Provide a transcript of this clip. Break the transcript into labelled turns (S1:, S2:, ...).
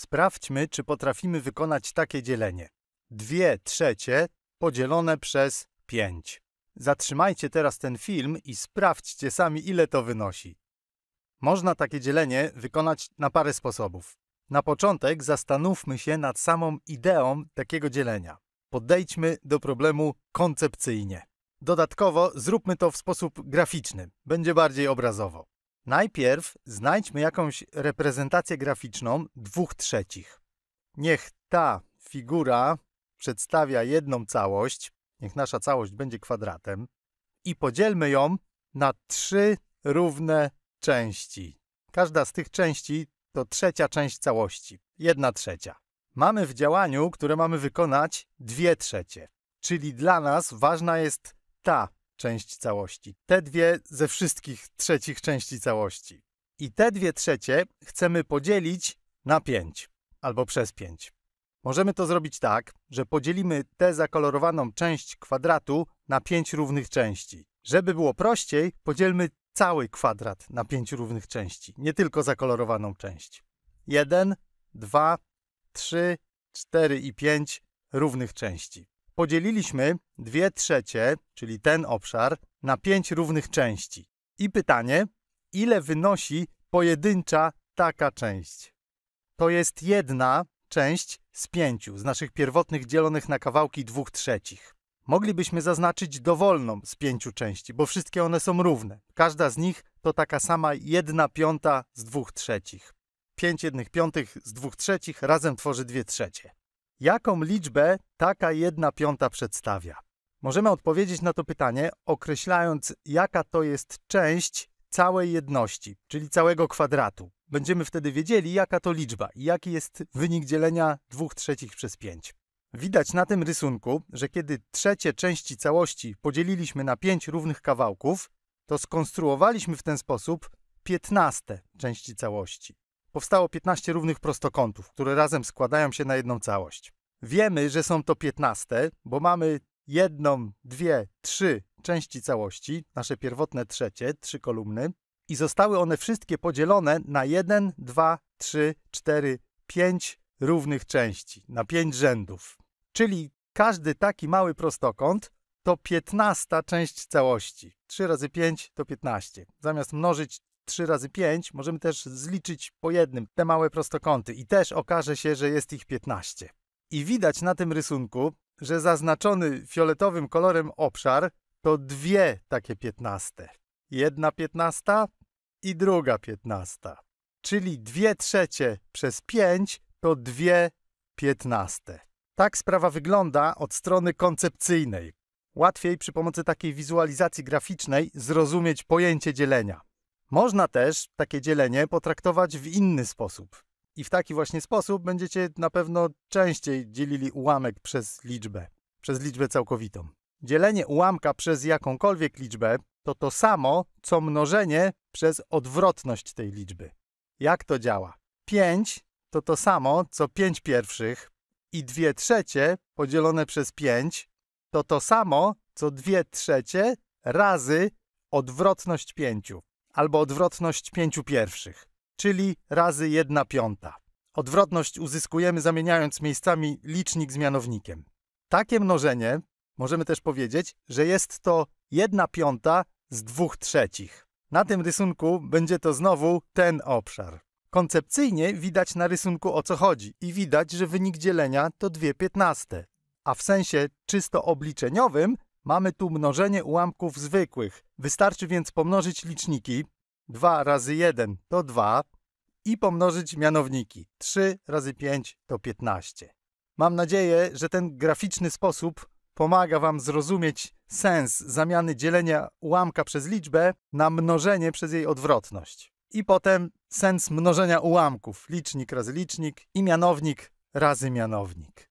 S1: Sprawdźmy, czy potrafimy wykonać takie dzielenie. 2 trzecie podzielone przez 5. Zatrzymajcie teraz ten film i sprawdźcie sami, ile to wynosi. Można takie dzielenie wykonać na parę sposobów. Na początek zastanówmy się nad samą ideą takiego dzielenia. Podejdźmy do problemu koncepcyjnie. Dodatkowo zróbmy to w sposób graficzny, będzie bardziej obrazowo. Najpierw znajdźmy jakąś reprezentację graficzną dwóch trzecich. Niech ta figura przedstawia jedną całość, niech nasza całość będzie kwadratem, i podzielmy ją na trzy równe części. Każda z tych części to trzecia część całości, jedna trzecia. Mamy w działaniu, które mamy wykonać, dwie trzecie, czyli dla nas ważna jest ta część całości. Te dwie ze wszystkich trzecich części całości. I te dwie trzecie chcemy podzielić na 5 albo przez 5. Możemy to zrobić tak, że podzielimy tę zakolorowaną część kwadratu na 5 równych części. Żeby było prościej, podzielmy cały kwadrat na 5 równych części, nie tylko zakolorowaną część. 1, 2, 3, 4 i 5 równych części podzieliliśmy 2 trzecie, czyli ten obszar, na 5 równych części. I pytanie, ile wynosi pojedyncza taka część? To jest jedna część z pięciu, z naszych pierwotnych dzielonych na kawałki dwóch trzecich. Moglibyśmy zaznaczyć dowolną z pięciu części, bo wszystkie one są równe. Każda z nich to taka sama jedna piąta z dwóch trzecich. Pięć jednych piątych z dwóch trzecich razem tworzy dwie trzecie. Jaką liczbę taka jedna piąta przedstawia? Możemy odpowiedzieć na to pytanie, określając, jaka to jest część całej jedności, czyli całego kwadratu. Będziemy wtedy wiedzieli, jaka to liczba i jaki jest wynik dzielenia 2 trzecich przez 5. Widać na tym rysunku, że kiedy trzecie części całości podzieliliśmy na 5 równych kawałków, to skonstruowaliśmy w ten sposób 15 części całości powstało 15 równych prostokątów, które razem składają się na jedną całość. Wiemy, że są to 15, bo mamy jedną, dwie, trzy części całości, nasze pierwotne trzecie, trzy kolumny, i zostały one wszystkie podzielone na 1, 2, 3, 4, 5 równych części, na 5 rzędów. Czyli każdy taki mały prostokąt to 15 część całości. 3 razy 5 to 15. Zamiast mnożyć 3 razy 5 możemy też zliczyć po jednym te małe prostokąty i też okaże się, że jest ich 15. I widać na tym rysunku, że zaznaczony fioletowym kolorem obszar to dwie takie piętnaste. Jedna piętnasta i druga piętnasta. Czyli dwie trzecie przez 5 to dwie piętnaste. Tak sprawa wygląda od strony koncepcyjnej. Łatwiej przy pomocy takiej wizualizacji graficznej zrozumieć pojęcie dzielenia. Można też takie dzielenie potraktować w inny sposób. I w taki właśnie sposób będziecie na pewno częściej dzielili ułamek przez liczbę, przez liczbę całkowitą. Dzielenie ułamka przez jakąkolwiek liczbę to to samo, co mnożenie przez odwrotność tej liczby. Jak to działa? 5 to to samo, co 5 pierwszych i 2 trzecie podzielone przez 5 to to samo, co 2 trzecie razy odwrotność 5 albo odwrotność pięciu pierwszych, czyli razy jedna piąta. Odwrotność uzyskujemy zamieniając miejscami licznik z mianownikiem. Takie mnożenie, możemy też powiedzieć, że jest to jedna piąta z dwóch trzecich. Na tym rysunku będzie to znowu ten obszar. Koncepcyjnie widać na rysunku o co chodzi i widać, że wynik dzielenia to 2 piętnaste, a w sensie czysto obliczeniowym Mamy tu mnożenie ułamków zwykłych. Wystarczy więc pomnożyć liczniki. 2 razy 1 to 2 i pomnożyć mianowniki. 3 razy 5 to 15. Mam nadzieję, że ten graficzny sposób pomaga Wam zrozumieć sens zamiany dzielenia ułamka przez liczbę na mnożenie przez jej odwrotność. I potem sens mnożenia ułamków. Licznik razy licznik i mianownik razy mianownik.